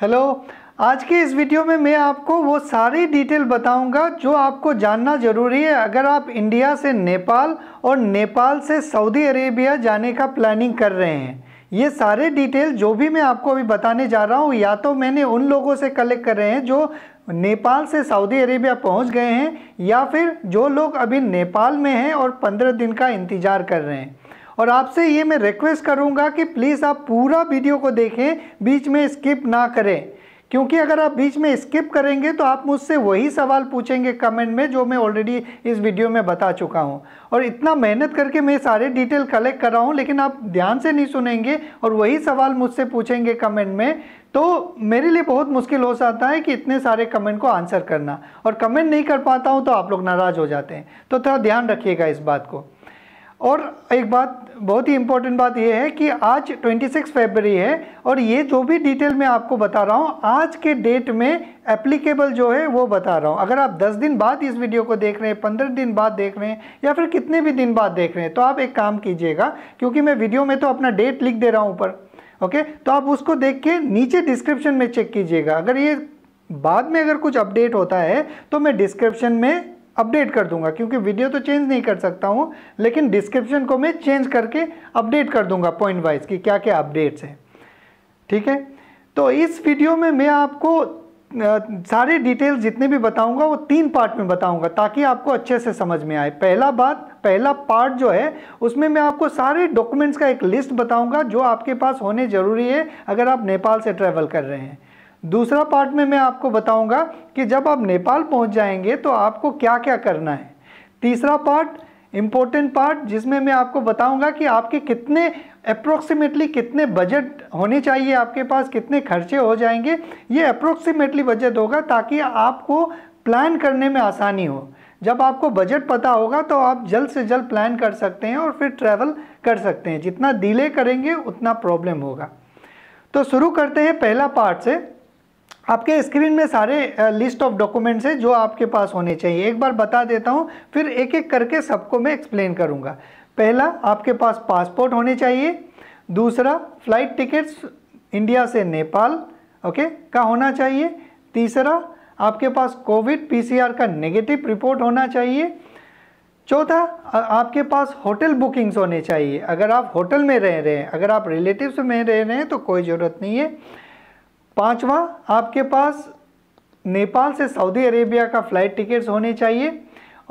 Hello आज के इस वीडियो में मैं आपको वो सारी डिटेल बताऊंगा जो आपको जानना ज़रूरी है अगर आप इंडिया से नेपाल और नेपाल से सऊदी अरेबिया जाने का प्लानिंग कर रहे हैं ये सारे डिटेल जो भी मैं आपको अभी बताने जा रहा हूँ या तो मैंने उन लोगों से कलेक्ट कर रहे हैं जो नेपाल से सऊदी अरेबिया पहुँच गए हैं या फिर जो लोग अभी नेपाल में हैं और पंद्रह दिन का इंतज़ार कर रहे हैं और आपसे ये मैं रिक्वेस्ट करूँगा कि प्लीज़ आप पूरा वीडियो को देखें बीच में स्किप ना करें क्योंकि अगर आप बीच में स्किप करेंगे तो आप मुझसे वही सवाल पूछेंगे कमेंट में जो मैं ऑलरेडी इस वीडियो में बता चुका हूँ और इतना मेहनत करके मैं सारे डिटेल कलेक्ट कर रहा हूँ लेकिन आप ध्यान से नहीं सुनेंगे और वही सवाल मुझसे पूछेंगे कमेंट में तो मेरे लिए बहुत मुश्किल हो जाता है कि इतने सारे कमेंट को आंसर करना और कमेंट नहीं कर पाता हूँ तो आप लोग नाराज़ हो जाते हैं तो थोड़ा ध्यान रखिएगा इस बात को और एक बात बहुत ही इम्पोर्टेंट बात यह है कि आज 26 फरवरी है और ये जो भी डिटेल मैं आपको बता रहा हूँ आज के डेट में एप्लीकेबल जो है वो बता रहा हूँ अगर आप 10 दिन बाद इस वीडियो को देख रहे हैं 15 दिन बाद देख रहे हैं या फिर कितने भी दिन बाद देख रहे हैं तो आप एक काम कीजिएगा क्योंकि मैं वीडियो में तो अपना डेट लिख दे रहा हूँ ऊपर ओके तो आप उसको देख के नीचे डिस्क्रिप्शन में चेक कीजिएगा अगर ये बाद में अगर कुछ अपडेट होता है तो मैं डिस्क्रिप्शन में अपडेट कर दूंगा क्योंकि वीडियो तो चेंज नहीं कर सकता हूँ लेकिन डिस्क्रिप्शन को मैं चेंज करके अपडेट कर दूंगा पॉइंट वाइज कि क्या क्या अपडेट्स हैं ठीक है तो इस वीडियो में मैं आपको सारे डिटेल्स जितने भी बताऊंगा वो तीन पार्ट में बताऊंगा ताकि आपको अच्छे से समझ में आए पहला बात पहला पार्ट जो है उसमें मैं आपको सारे डॉक्यूमेंट्स का एक लिस्ट बताऊंगा जो आपके पास होने ज़रूरी है अगर आप नेपाल से ट्रैवल कर रहे हैं दूसरा पार्ट में मैं आपको बताऊंगा कि जब आप नेपाल पहुंच जाएंगे तो आपको क्या क्या करना है तीसरा पार्ट इम्पोर्टेंट पार्ट जिसमें मैं आपको बताऊंगा कि आपके कितने अप्रोक्सीमेटली कितने बजट होने चाहिए आपके पास कितने खर्चे हो जाएंगे ये अप्रोक्सीमेटली बजट होगा ताकि आपको प्लान करने में आसानी हो जब आपको बजट पता होगा तो आप जल्द से जल्द प्लान कर सकते हैं और फिर ट्रैवल कर सकते हैं जितना डिले करेंगे उतना प्रॉब्लम होगा तो शुरू करते हैं पहला पार्ट से आपके स्क्रीन में सारे लिस्ट ऑफ डॉक्यूमेंट्स हैं जो आपके पास होने चाहिए एक बार बता देता हूँ फिर एक एक करके सबको मैं एक्सप्लेन करूँगा पहला आपके पास पासपोर्ट होने चाहिए दूसरा फ्लाइट टिकट्स इंडिया से नेपाल ओके का होना चाहिए तीसरा आपके पास कोविड पीसीआर का नेगेटिव रिपोर्ट होना चाहिए चौथा आपके पास होटल बुकिंग्स होने चाहिए अगर आप होटल में रह रहे हैं अगर आप रिलेटिव्स में रह रहे हैं तो कोई ज़रूरत नहीं है पांचवा आपके पास नेपाल से सऊदी अरेबिया का फ़्लाइट टिकट्स होने चाहिए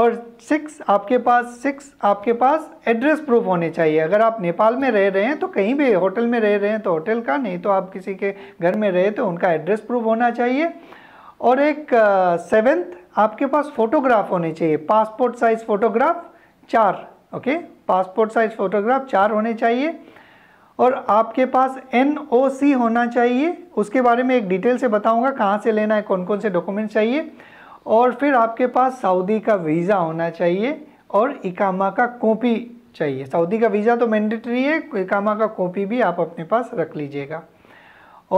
और सिक्स आपके पास सिक्स आपके पास एड्रेस प्रूफ होने चाहिए अगर आप नेपाल में रह रहे हैं तो कहीं भी होटल में रह रहे हैं तो होटल का नहीं तो आप किसी के घर में रहे तो उनका एड्रेस प्रूफ होना चाहिए और एक सेवेंथ uh, आपके पास फ़ोटोग्राफ होने चाहिए पासपोर्ट साइज़ फ़ोटोग्राफ चार ओके पासपोर्ट साइज़ फ़ोटोग्राफ चार होने चाहिए और आपके पास एन होना चाहिए उसके बारे में एक डिटेल से बताऊंगा कहाँ से लेना है कौन कौन से डॉक्यूमेंट चाहिए और फिर आपके पास सऊदी का वीज़ा होना चाहिए और इकामा का कॉपी चाहिए सऊदी का वीज़ा तो मैंडेटरी है इकामा का कॉपी भी आप अपने पास रख लीजिएगा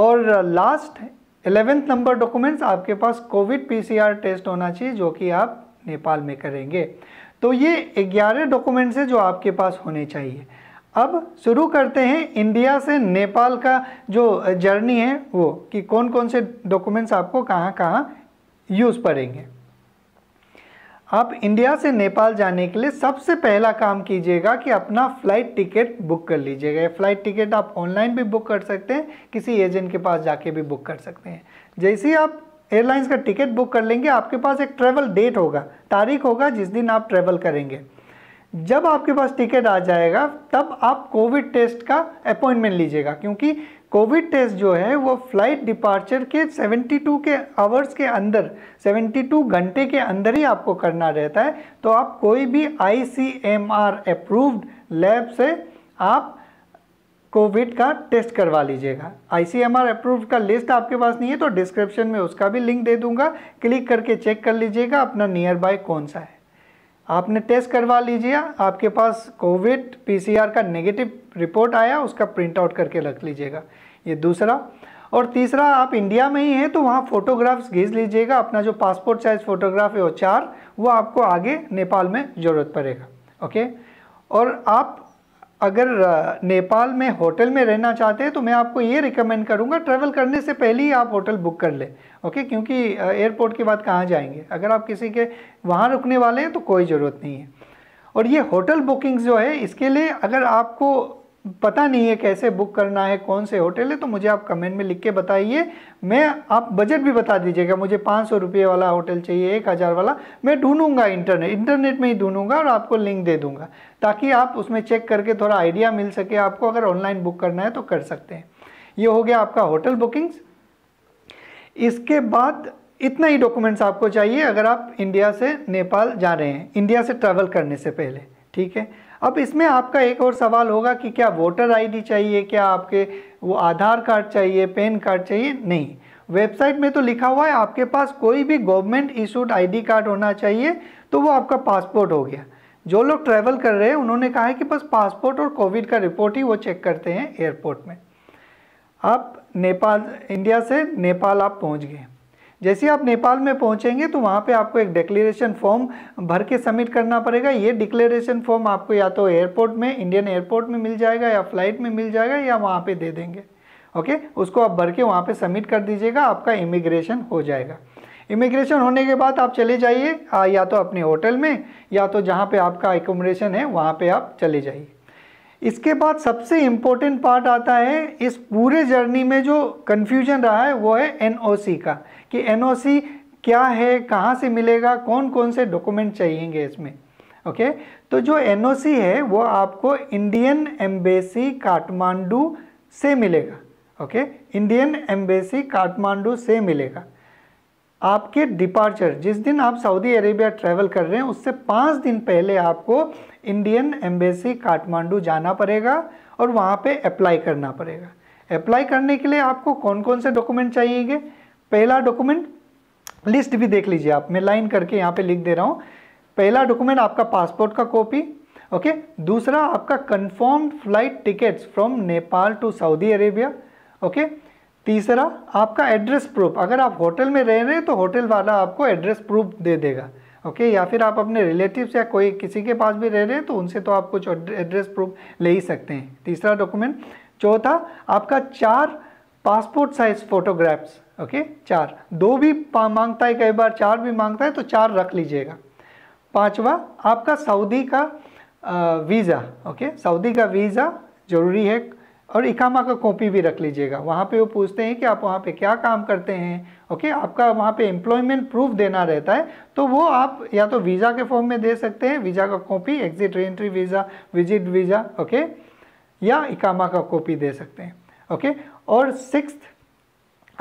और लास्ट एलेवेंथ नंबर डॉक्यूमेंट्स आपके पास कोविड पी टेस्ट होना चाहिए जो कि आप नेपाल में करेंगे तो ये ग्यारह डॉक्यूमेंट्स हैं जो आपके पास होने चाहिए अब शुरू करते हैं इंडिया से नेपाल का जो जर्नी है वो कि कौन कौन से डॉक्यूमेंट्स आपको कहाँ कहाँ यूज़ पड़ेंगे आप इंडिया से नेपाल जाने के लिए सबसे पहला काम कीजिएगा कि अपना फ़्लाइट टिकट बुक कर लीजिएगा फ़्लाइट टिकट आप ऑनलाइन भी बुक कर सकते हैं किसी एजेंट के पास जाके भी बुक कर सकते हैं जैसे ही आप एयरलाइंस का टिकट बुक कर लेंगे आपके पास एक ट्रैवल डेट होगा तारीख होगा जिस दिन आप ट्रैवल करेंगे जब आपके पास टिकट आ जाएगा तब आप कोविड टेस्ट का अपॉइंटमेंट लीजिएगा क्योंकि कोविड टेस्ट जो है वो फ्लाइट डिपार्चर के 72 के आवर्स के अंदर 72 घंटे के अंदर ही आपको करना रहता है तो आप कोई भी I C M R approved lab से आप कोविड का टेस्ट करवा लीजिएगा I C M R approved का लिस्ट आपके पास नहीं है तो डिस्क्रिप्शन में उसका भी लिंक दे दूंगा क्लिक करके चेक कर लीजिएगा अपना नियर बाय कौन सा है आपने टेस्ट करवा लीजिए आपके पास कोविड पीसीआर का नेगेटिव रिपोर्ट आया उसका प्रिंट आउट करके रख लीजिएगा ये दूसरा और तीसरा आप इंडिया में ही हैं तो वहाँ फ़ोटोग्राफ्स घीच लीजिएगा अपना जो पासपोर्ट साइज़ फ़ोटोग्राफ है वो चार वो आपको आगे नेपाल में ज़रूरत पड़ेगा ओके और आप अगर नेपाल में होटल में रहना चाहते हैं तो मैं आपको ये रिकमेंड करूँगा ट्रैवल करने से पहले ही आप होटल बुक कर लें ओके क्योंकि एयरपोर्ट के बाद कहाँ जाएंगे अगर आप किसी के वहाँ रुकने वाले हैं तो कोई ज़रूरत नहीं है और ये होटल बुकिंग्स जो है इसके लिए अगर आपको पता नहीं है कैसे बुक करना है कौन से होटल है तो मुझे आप कमेंट में लिख के बताइए मैं आप बजट भी बता दीजिएगा मुझे पाँच सौ रुपये वाला होटल चाहिए एक हज़ार वाला मैं ढूंढूंगा इंटरनेट इंटरनेट में ही ढूंढूंगा और आपको लिंक दे दूंगा ताकि आप उसमें चेक करके थोड़ा आइडिया मिल सके आपको अगर ऑनलाइन बुक करना है तो कर सकते हैं ये हो गया आपका होटल बुकिंग्स इसके बाद इतना ही डॉक्यूमेंट्स आपको चाहिए अगर आप इंडिया से नेपाल जा रहे हैं इंडिया से ट्रैवल करने से पहले ठीक है अब इसमें आपका एक और सवाल होगा कि क्या वोटर आईडी चाहिए क्या आपके वो आधार कार्ड चाहिए पैन कार्ड चाहिए नहीं वेबसाइट में तो लिखा हुआ है आपके पास कोई भी गवर्नमेंट इशूड आईडी कार्ड होना चाहिए तो वो आपका पासपोर्ट हो गया जो लोग ट्रैवल कर रहे हैं उन्होंने कहा है कि बस पासपोर्ट और कोविड का रिपोर्ट ही वो चेक करते हैं एयरपोर्ट में आप नेपाल इंडिया से नेपाल आप पहुंच गए जैसे आप नेपाल में पहुंचेंगे तो वहाँ पे आपको एक डिक्लेरेशन फॉर्म भर के सबमिट करना पड़ेगा ये डिक्लेरेशन फॉर्म आपको या तो एयरपोर्ट में इंडियन एयरपोर्ट में मिल जाएगा या फ्लाइट में मिल जाएगा या वहाँ पे दे देंगे ओके उसको आप भर के वहाँ पे सबमिट कर दीजिएगा आपका इमिग्रेशन हो जाएगा इमिग्रेशन होने के बाद आप चले जाइए या तो अपने होटल में या तो जहाँ पर आपका एकोमोडेशन है वहाँ पर आप चले जाइए इसके बाद सबसे इम्पोर्टेंट पार्ट आता है इस पूरे जर्नी में जो कन्फ्यूजन रहा है वो है एनओसी का कि एनओसी क्या है कहाँ से मिलेगा कौन कौन से डॉक्यूमेंट चाहिएंगे इसमें ओके okay? तो जो एनओसी है वो आपको इंडियन एम्बेसी काठमांडू से मिलेगा okay okay? Indian embassy Kathmandu से मिलेगा आपके डिपार्चर जिस दिन आप सऊदी अरेबिया ट्रैवल कर रहे हैं उससे पाँच दिन पहले आपको इंडियन एम्बेसी काठमांडू जाना पड़ेगा और वहाँ पे अप्लाई करना पड़ेगा अप्लाई करने के लिए आपको कौन कौन से डॉक्यूमेंट चाहिए पहला डॉक्यूमेंट लिस्ट भी देख लीजिए आप मैं लाइन करके यहाँ पे लिख दे रहा हूँ पहला डॉक्यूमेंट आपका पासपोर्ट का कॉपी ओके दूसरा आपका confirm flight tickets from Nepal to Saudi Arabia okay तीसरा आपका एड्रेस प्रूफ अगर आप होटल में रह रहे हैं तो होटल वाला आपको एड्रेस प्रूफ दे देगा ओके या फिर आप अपने रिलेटिव या कोई किसी के पास भी रह रहे हैं तो उनसे तो आप कुछ एड्रेस प्रूफ ले ही सकते हैं तीसरा डॉक्यूमेंट चौथा आपका चार पासपोर्ट साइज फोटोग्राफ्स ओके चार दो भी मांगता है कई बार चार भी मांगता है तो चार रख लीजिएगा पांचवा आपका सऊदी का वीज़ा ओके सऊदी का वीज़ा ज़रूरी है और इकामा का कॉपी भी रख लीजिएगा वहाँ पे वो पूछते हैं कि आप वहाँ पे क्या काम करते हैं ओके आपका वहाँ पे एम्प्लॉयमेंट प्रूफ देना रहता है तो वो आप या तो वीज़ा के फॉर्म में दे सकते हैं वीज़ा का copy exit entry visa visit visa okay या इकामा का कॉपी दे सकते हैं ओके और सिक्स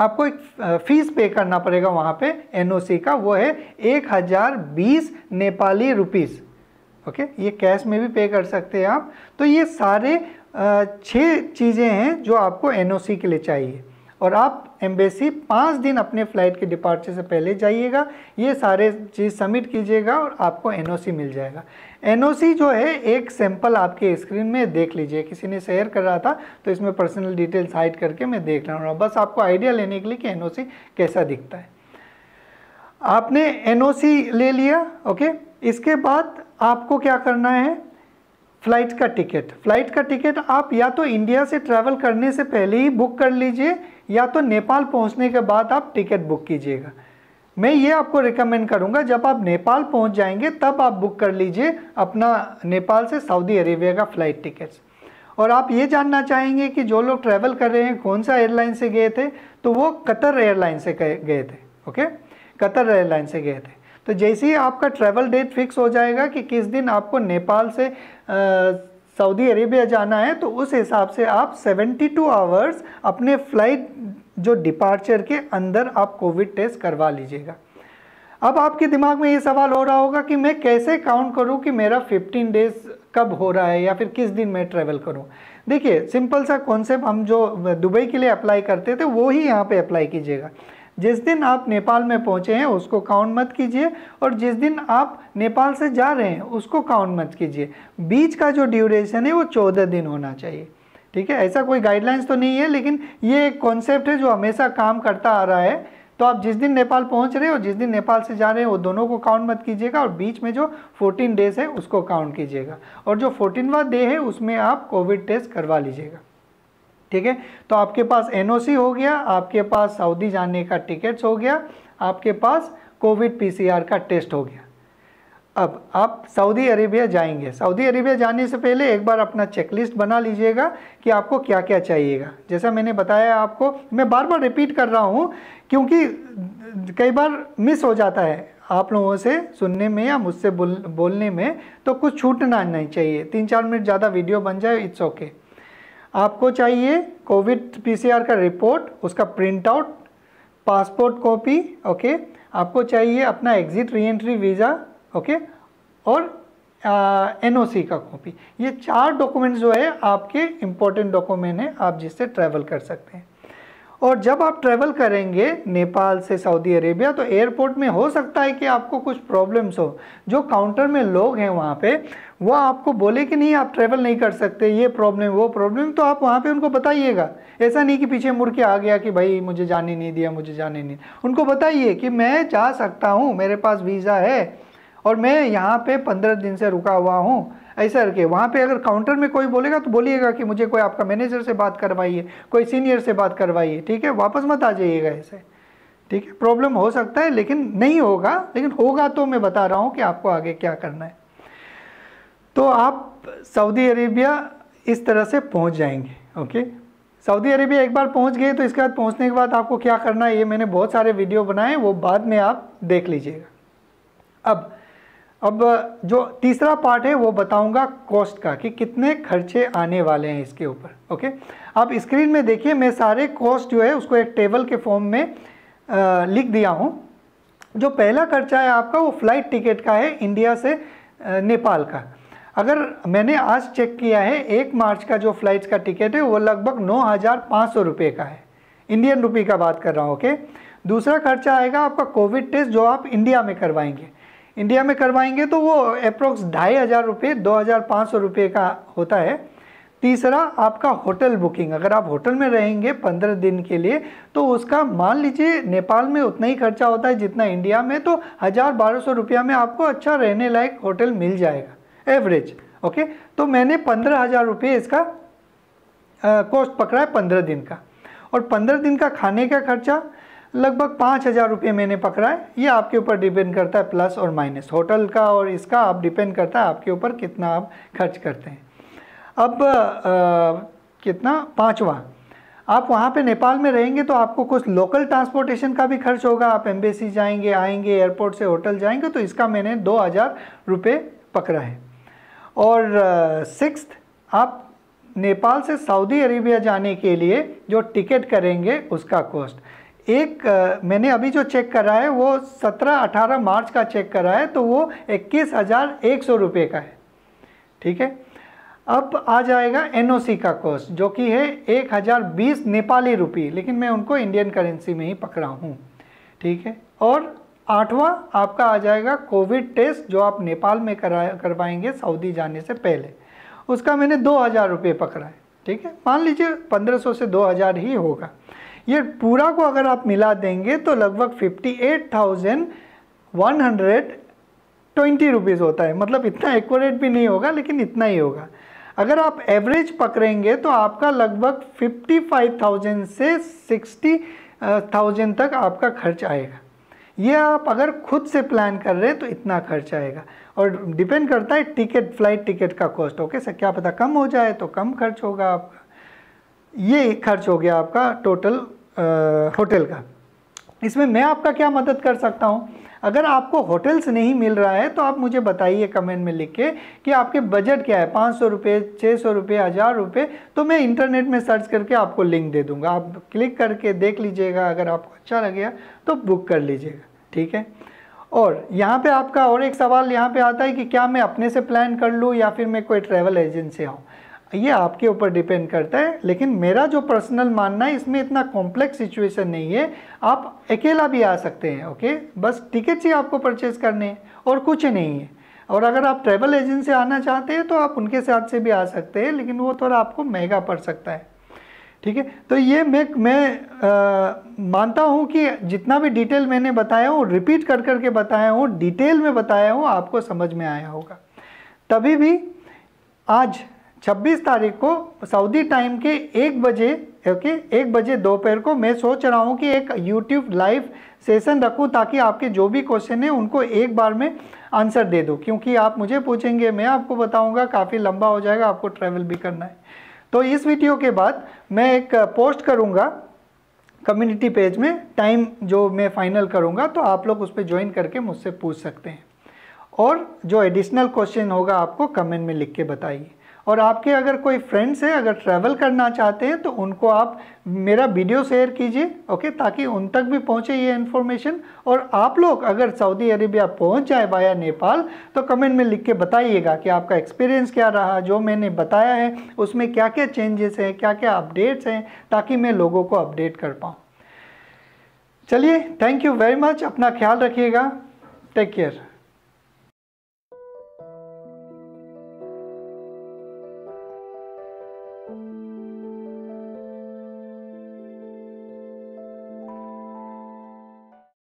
आपको एक फीस पे करना पड़ेगा वहाँ पर एन का वो है एक हज़ार बीस नेपाली रुपीज़ ओके ये कैश में भी पे कर सकते हैं आप तो ये सारे छः चीज़ें हैं जो आपको एनओसी के लिए चाहिए और आप एम्बेसी पाँच दिन अपने फ़्लाइट के डिपार्चर से पहले जाइएगा ये सारे चीज़ सबमिट कीजिएगा और आपको एनओसी मिल जाएगा एनओसी जो है एक सैंपल आपके स्क्रीन में देख लीजिए किसी ने शेयर कर रहा था तो इसमें पर्सनल डिटेल्स हाइड करके मैं देख रहा हूँ बस आपको आइडिया लेने के लिए कि एन कैसा दिखता है आपने एन ले लिया ओके इसके बाद आपको क्या करना है फ्लाइट का टिकट फ्लाइट का टिकट आप या तो इंडिया से ट्रैवल करने से पहले ही बुक कर लीजिए या तो नेपाल पहुंचने के बाद आप टिकट बुक कीजिएगा मैं ये आपको रिकमेंड करूंगा जब आप नेपाल पहुंच जाएंगे तब आप बुक कर लीजिए अपना नेपाल से सऊदी अरेबिया का फ़्लाइट टिकट्स और आप ये जानना चाहेंगे कि जो लोग ट्रैवल कर रहे हैं कौन सा एयरलाइन से गए थे तो वो कतर एयरलाइन से गए थे ओके कतर एयरलाइन से गए थे तो जैसे ही आपका ट्रैवल डेट फिक्स हो जाएगा कि किस दिन आपको नेपाल से सऊदी अरेबिया जाना है तो उस हिसाब से आप 72 आवर्स अपने फ्लाइट जो डिपार्चर के अंदर आप कोविड टेस्ट करवा लीजिएगा अब आपके दिमाग में ये सवाल हो रहा होगा कि मैं कैसे काउंट करूं कि मेरा 15 डेज कब हो रहा है या फिर किस दिन मैं ट्रैवल करूं देखिए सिंपल सा कॉन्सेप्ट हम जो दुबई के लिए अप्लाई करते थे वो ही यहाँ पे अप्लाई कीजिएगा जिस दिन आप नेपाल में पहुँचे हैं उसको काउंट मत कीजिए और जिस दिन आप नेपाल से जा रहे हैं उसको काउंट मत कीजिए बीच का जो ड्यूरेशन है वो चौदह दिन होना चाहिए ठीक है ऐसा कोई गाइडलाइंस तो नहीं है लेकिन ये एक कॉन्सेप्ट है जो हमेशा काम करता आ रहा है तो आप जिस दिन नेपाल पहुंच रहे हो जिस दिन नेपाल से जा रहे हो वो दोनों को काउंट मत कीजिएगा और बीच में जो 14 डेज है उसको काउंट कीजिएगा और जो फोर्टीनवा डे है उसमें आप कोविड टेस्ट करवा लीजिएगा ठीक है तो आपके पास एनओसी हो गया आपके पास सऊदी जाने का टिकट्स हो गया आपके पास कोविड पीसीआर का टेस्ट हो गया अब आप सऊदी अरेबिया जाएंगे सऊदी अरेबिया जाने से पहले एक बार अपना चेकलिस्ट बना लीजिएगा कि आपको क्या क्या चाहिएगा जैसा मैंने बताया आपको मैं बार बार रिपीट कर रहा हूँ क्योंकि कई बार मिस हो जाता है आप लोगों से सुनने में या मुझसे बोल बोलने में तो कुछ छूटना नहीं चाहिए तीन चार मिनट ज़्यादा वीडियो बन जाए इट्स ओके okay. आपको चाहिए कोविड पीसीआर का रिपोर्ट उसका print out passport copy okay आपको चाहिए अपना exit re entry visa okay और एन ओ सी का कॉपी ये चार डॉक्यूमेंट्स जो है आपके इम्पोर्टेंट डॉक्यूमेंट हैं आप जिससे ट्रैवल कर सकते हैं और जब आप ट्रैवल करेंगे नेपाल से सऊदी अरेबिया तो एयरपोर्ट में हो सकता है कि आपको कुछ प्रॉब्लम्स हो जो काउंटर में लोग हैं वहाँ पे वो आपको बोले कि नहीं आप ट्रैवल नहीं कर सकते ये प्रॉब्लम वो प्रॉब्लम तो आप वहाँ पे उनको बताइएगा ऐसा नहीं कि पीछे मुड़ के आ गया कि भाई मुझे जाने नहीं दिया मुझे जाने नहीं उनको बताइए कि मैं जा सकता हूँ मेरे पास वीज़ा है और मैं यहाँ पे पंद्रह दिन से रुका हुआ हूँ ऐसा करके वहाँ पे अगर काउंटर में कोई बोलेगा तो बोलिएगा कि मुझे कोई आपका मैनेजर से बात करवाइए कोई सीनियर से बात करवाइए ठीक है वापस मत आ जाइएगा ऐसे ठीक है प्रॉब्लम हो सकता है लेकिन नहीं होगा लेकिन होगा तो मैं बता रहा हूँ कि आपको आगे क्या करना है तो आप सऊदी अरेबिया इस तरह से पहुँच जाएंगे ओके सऊदी अरेबिया एक बार पहुँच गए तो इसके बाद पहुँचने के बाद आपको क्या करना है ये मैंने बहुत सारे वीडियो बनाए वो बाद में आप देख लीजिएगा अब अब जो तीसरा पार्ट है वो बताऊंगा कॉस्ट का कि कितने खर्चे आने वाले हैं इसके ऊपर ओके आप स्क्रीन में देखिए मैं सारे कॉस्ट जो है उसको एक टेबल के फॉर्म में आ, लिख दिया हूँ जो पहला खर्चा है आपका वो फ्लाइट टिकट का है इंडिया से नेपाल का अगर मैंने आज चेक किया है एक मार्च का जो फ्लाइट का टिकट है वो लगभग नौ हज़ार पाँच सौ रुपये का है इंडियन रुपये का बात कर रहा हूँ ओके दूसरा खर्चा आएगा आपका कोविड टेस्ट जो आप इंडिया में करवाएंगे इंडिया में करवाएंगे तो वो अप्रोक्स ढाई हज़ार रुपये दो हज़ार पाँच सौ रुपये का होता है तीसरा आपका होटल बुकिंग अगर आप होटल में रहेंगे पंद्रह दिन के लिए तो उसका मान लीजिए नेपाल में उतना ही खर्चा होता है जितना इंडिया में तो हज़ार बारह सौ रुपया में आपको अच्छा रहने लायक होटल मिल जाएगा एवरेज ओके तो मैंने पंद्रह हज़ार रुपये इसका कॉस्ट पकड़ा है पंद्रह दिन का और पंद्रह दिन का खाने का खर्चा लगभग पाँच हज़ार रुपये मैंने पकड़ा है ये आपके ऊपर डिपेंड करता है प्लस और माइनस होटल का और इसका आप डिपेंड करता है आपके ऊपर कितना आप खर्च करते हैं अब आ, कितना पाँचवा आप वहाँ पे नेपाल में रहेंगे तो आपको कुछ लोकल ट्रांसपोर्टेशन का भी खर्च होगा आप एम्बेसी जाएंगे आएंगे एयरपोर्ट से होटल जाएंगे तो इसका मैंने दो हज़ार रुपये पकड़ा है और सिक्स आप नेपाल से सऊदी अरेबिया जाने के लिए जो टिकट करेंगे उसका कॉस्ट एक मैंने अभी जो चेक करा है वो 17-18 मार्च का चेक करा है तो वो इक्कीस हज़ार एक सौ रुपये का है ठीक है अब आ जाएगा एनओसी का कॉस्ट जो कि है एक हज़ार बीस नेपाली रुपये लेकिन मैं उनको इंडियन करेंसी में ही पकड़ा हूँ ठीक है और आठवां आपका आ जाएगा कोविड टेस्ट जो आप नेपाल में करा करवाएंगे सऊदी जाने से पहले उसका मैंने दो हज़ार रुपये पकड़ा है ठीक है मान लीजिए पंद्रह सौ से दो हज़ार ही होगा ये पूरा को अगर आप मिला देंगे तो लगभग fifty eight thousand one hundred twenty rupees होता है मतलब इतना एक्यूरेट भी नहीं होगा लेकिन इतना ही होगा अगर आप एवरेज पकड़ेंगे तो आपका लगभग फिफ्टी फाइव थाउजेंड से सिक्सटी थाउजेंड तक आपका खर्च आएगा ये आप अगर खुद से प्लान कर रहे हैं तो इतना खर्च आएगा और डिपेंड करता है टिकट फ्लाइट टिकट का कॉस्ट ओके सर क्या पता कम हो जाए तो कम खर्च होगा आपका ये खर्च हो गया आपका टोटल होटल का इसमें मैं आपका क्या मदद कर सकता हूँ अगर आपको होटल्स नहीं मिल रहा है तो आप मुझे बताइए कमेंट में लिख के कि आपके बजट क्या है पाँच सौ रुपये छः सौ रुपये हज़ार रुपये तो मैं इंटरनेट में सर्च करके आपको लिंक दे दूँगा आप क्लिक करके देख लीजिएगा अगर आपको अच्छा लगेगा तो बुक कर लीजिएगा ठीक है और यहाँ पे आपका और एक सवाल यहाँ पे आता है कि क्या मैं अपने से प्लान कर लूँ या फिर मैं कोई ट्रैवल एजेंट से आऊँ ये आपके ऊपर डिपेंड करता है लेकिन मेरा जो पर्सनल मानना है इसमें इतना कॉम्प्लेक्स सिचुएशन नहीं है आप अकेला भी आ सकते हैं ओके बस टिकट्स ही आपको परचेज करने हैं और कुछ नहीं है और अगर आप ट्रैवल एजेंट से आना चाहते हैं तो आप उनके साथ से भी आ सकते हैं लेकिन वो थोड़ा आपको महंगा पड़ सकता है ठीक है तो ये मैं मैं मानता हूँ कि जितना भी डिटेल मैंने बताया हूँ रिपीट कर करके बताया हूँ डिटेल में बताया हूँ आपको समझ में आया होगा तभी भी आज 26 तारीख को सऊदी टाइम के एक बजे ओके एक बजे दोपहर को मैं सोच रहा हूँ कि एक यूट्यूब लाइव सेशन रखूँ ताकि आपके जो भी क्वेश्चन हैं उनको एक बार में आंसर दे दूँ क्योंकि आप मुझे पूछेंगे मैं आपको बताऊँगा काफ़ी लंबा हो जाएगा आपको ट्रैवल भी करना है तो इस वीडियो के बाद मैं एक पोस्ट करूँगा कम्युनिटी पेज में टाइम जो मैं फाइनल करूँगा तो आप लोग उस पर ज्वाइन करके मुझसे पूछ सकते हैं और जो एडिशनल क्वेश्चन होगा आपको कमेंट में लिख के बताइए और आपके अगर कोई फ्रेंड्स हैं अगर ट्रैवल करना चाहते हैं तो उनको आप मेरा वीडियो शेयर कीजिए ओके ताकि उन तक भी पहुंचे ये इन्फॉर्मेशन और आप लोग अगर सऊदी अरेबिया पहुंच जाए वाया नेपाल तो कमेंट में लिख के बताइएगा कि आपका एक्सपीरियंस क्या रहा जो मैंने बताया है उसमें क्या क्या चेंजेस हैं क्या क्या अपडेट्स हैं ताकि मैं लोगों को अपडेट कर पाऊँ चलिए थैंक यू वेरी मच अपना ख्याल रखिएगा टेक केयर